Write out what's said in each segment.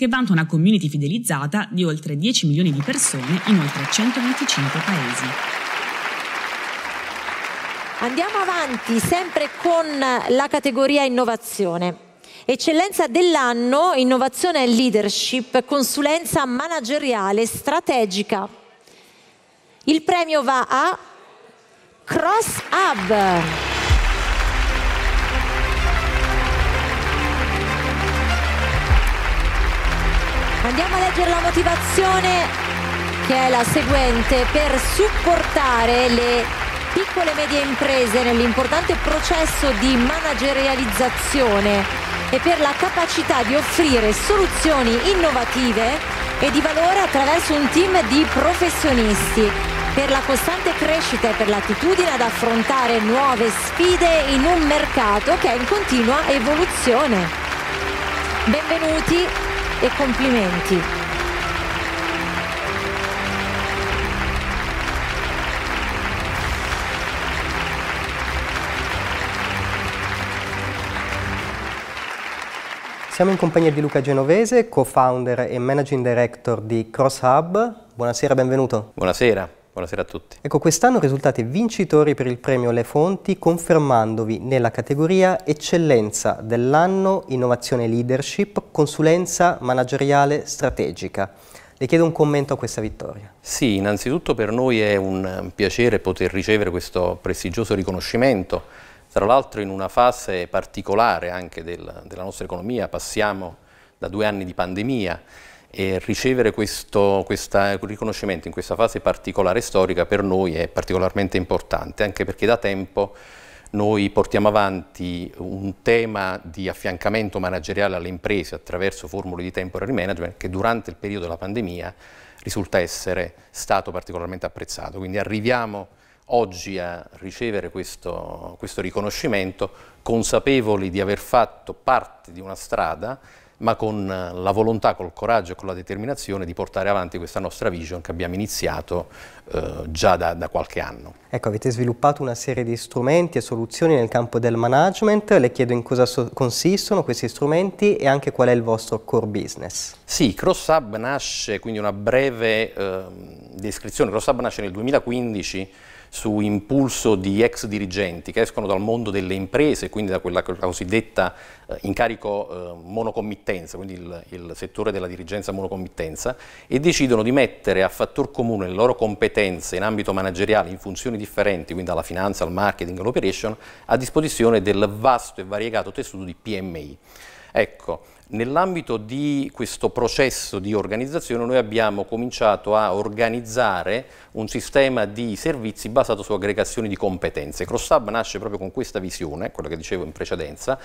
che vanta una community fidelizzata di oltre 10 milioni di persone in oltre 125 paesi. Andiamo avanti sempre con la categoria innovazione. Eccellenza dell'anno, innovazione e leadership, consulenza manageriale strategica. Il premio va a Cross Hub. Andiamo a leggere la motivazione che è la seguente per supportare le piccole e medie imprese nell'importante processo di managerializzazione e per la capacità di offrire soluzioni innovative e di valore attraverso un team di professionisti per la costante crescita e per l'attitudine ad affrontare nuove sfide in un mercato che è in continua evoluzione. Benvenuti e complimenti. Siamo in compagnia di Luca Genovese, co-founder e managing director di CrossHub. Buonasera, benvenuto. Buonasera. Buonasera a tutti. Ecco, quest'anno risultate vincitori per il premio Le Fonti, confermandovi nella categoria Eccellenza dell'anno, Innovazione Leadership, Consulenza Manageriale Strategica. Le chiedo un commento a questa vittoria. Sì, innanzitutto per noi è un piacere poter ricevere questo prestigioso riconoscimento, tra l'altro in una fase particolare anche del, della nostra economia, passiamo da due anni di pandemia, e ricevere questo, questa, riconoscimento in questa fase particolare storica per noi è particolarmente importante, anche perché da tempo noi portiamo avanti un tema di affiancamento manageriale alle imprese attraverso formule di temporary management che durante il periodo della pandemia risulta essere stato particolarmente apprezzato. Quindi arriviamo oggi a ricevere questo, questo riconoscimento consapevoli di aver fatto parte di una strada ma con eh, la volontà, col coraggio e con la determinazione di portare avanti questa nostra vision che abbiamo iniziato eh, già da, da, qualche anno. Ecco, avete sviluppato una serie di strumenti e soluzioni nel campo del management, le chiedo in cosa so consistono questi strumenti e anche qual è il vostro core business. Sì, CrossHub nasce, quindi una breve eh, descrizione, CrossHub nasce nel 2015 su impulso di ex dirigenti che escono dal mondo delle imprese, quindi da quella cosiddetta eh, incarico eh, monocommittenza, quindi il, il, settore della dirigenza monocommittenza, e decidono di mettere a fattor comune le loro competenze in ambito manageriale in funzioni differenti, quindi dalla finanza al marketing all'operation, a disposizione del vasto e variegato tessuto di PMI. Ecco, Nell'ambito di questo processo di organizzazione noi abbiamo cominciato a organizzare un sistema di servizi basato su aggregazioni di competenze. CrossHub nasce proprio con questa visione, quella che dicevo in precedenza,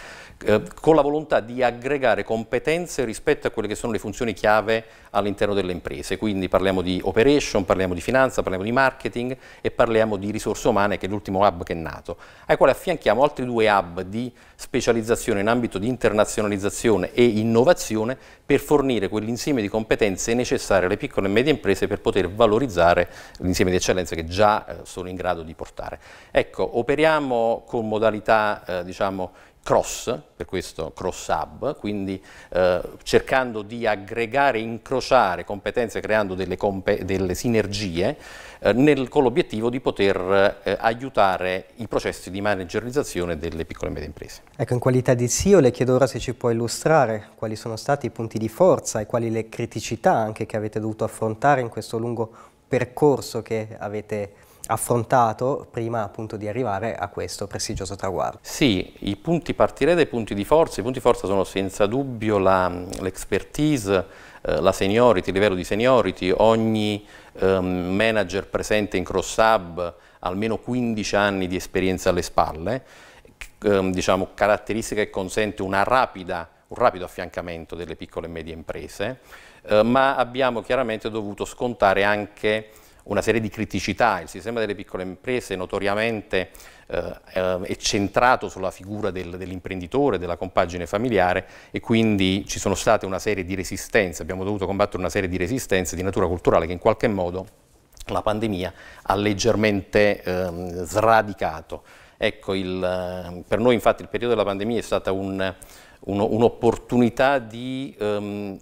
eh, con la volontà di aggregare competenze rispetto a quelle che sono le funzioni chiave all'interno delle imprese. Quindi parliamo di operation, parliamo di finanza, parliamo di marketing e parliamo di risorse umane che è l'ultimo hub che è nato, ai quali affianchiamo altri due hub di specializzazione in ambito di internazionalizzazione e innovazione per fornire quell'insieme di competenze necessarie alle piccole e medie imprese per poter valorizzare l'insieme di eccellenze che già eh, sono in grado di portare. Ecco, operiamo con modalità eh, diciamo, cross, per questo cross hub, quindi eh, cercando di aggregare, incrociare competenze creando delle, comp delle sinergie eh, con l'obiettivo di poter eh, aiutare i processi di managerizzazione delle piccole e medie imprese. Ecco, in qualità di CEO le chiedo ora se ci può illustrare quali sono stati i punti di forza e quali le criticità anche che avete dovuto affrontare in questo lungo percorso che avete affrontato prima appunto di arrivare a questo prestigioso traguardo. Sì, i punti partirei dai punti di forza, i punti di forza sono senza dubbio l'expertise, eh, la seniority, il livello di seniority, ogni eh, manager presente in cross hub almeno 15 anni di esperienza alle spalle, eh, diciamo caratteristica che consente rapida, un rapido affiancamento delle piccole e medie imprese, eh, ma abbiamo chiaramente dovuto scontare anche una serie di criticità. Il sistema delle piccole imprese notoriamente eh, eh, è centrato sulla figura del, dell'imprenditore, della compagine familiare e quindi ci sono state una serie di resistenze, abbiamo dovuto combattere una serie di resistenze di natura culturale che in qualche modo la pandemia ha leggermente eh, sradicato. Ecco, il, eh, per noi infatti il periodo della pandemia è stato un un'opportunità di um,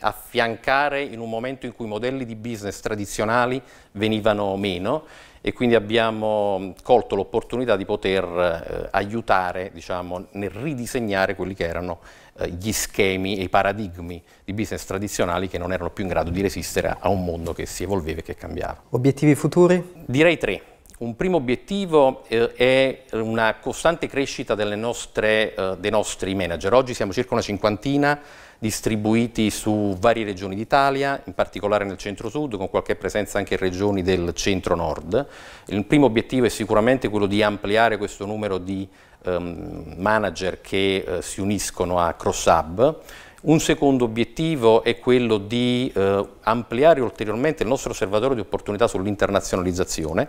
affiancare in un momento in cui i modelli di business tradizionali venivano meno e quindi abbiamo colto l'opportunità di poter eh, aiutare diciamo, nel ridisegnare quelli che erano eh, gli schemi e i paradigmi di business tradizionali che non erano più in grado di resistere a un mondo che si evolveva e che cambiava. Obiettivi futuri? Direi tre. Un primo obiettivo eh, è una costante crescita nostre, eh, dei nostri manager. Oggi siamo circa una cinquantina distribuiti su varie regioni d'Italia, in particolare nel centro-sud, con qualche presenza anche in regioni del centro-nord. Il primo obiettivo è sicuramente quello di ampliare questo numero di ehm, manager che eh, si uniscono a CrossHub. Un secondo obiettivo è quello di eh, ampliare ulteriormente il nostro osservatorio di opportunità sull'internazionalizzazione.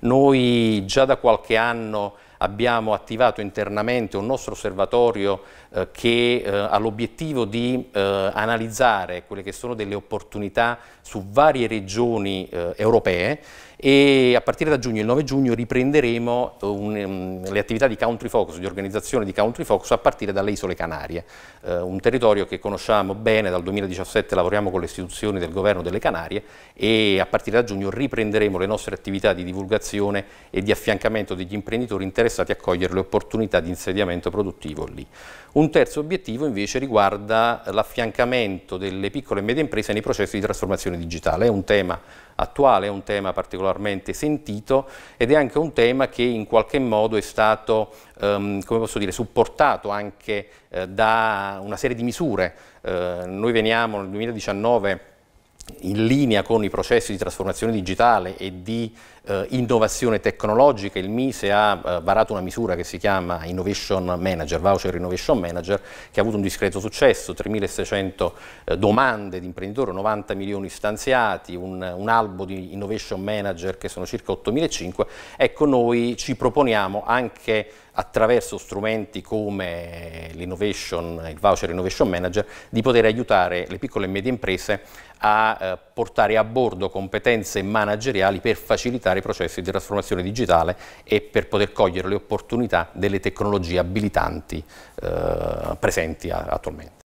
Noi già da qualche anno abbiamo attivato internamente un nostro osservatorio eh, che eh, ha l'obiettivo di eh, analizzare quelle che sono delle opportunità su varie regioni eh, europee e a partire da giugno, il 9 giugno, riprenderemo eh, un, um, le attività di Country Focus, di organizzazione di Country Focus a partire dalle Isole Canarie, eh, un territorio che conosciamo bene, dal 2017 lavoriamo con le istituzioni del governo delle Canarie e a partire da giugno riprenderemo le nostre attività di divulgazione e di affiancamento degli imprenditori interessati interessati a cogliere le opportunità di insediamento produttivo lì. Un terzo obiettivo invece riguarda l'affiancamento delle piccole e medie imprese nei processi di trasformazione digitale. È un tema attuale, è un tema particolarmente sentito ed è anche un tema che in qualche modo è stato, ehm, come posso dire, supportato anche eh, da una serie di misure. Eh, noi veniamo nel 2019 in linea con i processi di trasformazione digitale e di eh, innovazione tecnologica, il Mise ha eh, varato una misura che si chiama Innovation Manager, Voucher Innovation Manager, che ha avuto un discreto successo, 3.600 eh, domande di imprenditori, 90 milioni stanziati, un, un albo di Innovation Manager che sono circa 8.500. Ecco, noi ci proponiamo anche attraverso strumenti come l'innovation, il voucher innovation manager, di poter aiutare le piccole e medie imprese a eh, portare a bordo competenze manageriali per facilitare i processi di trasformazione digitale e per poter cogliere le opportunità delle tecnologie abilitanti eh, presenti a, attualmente.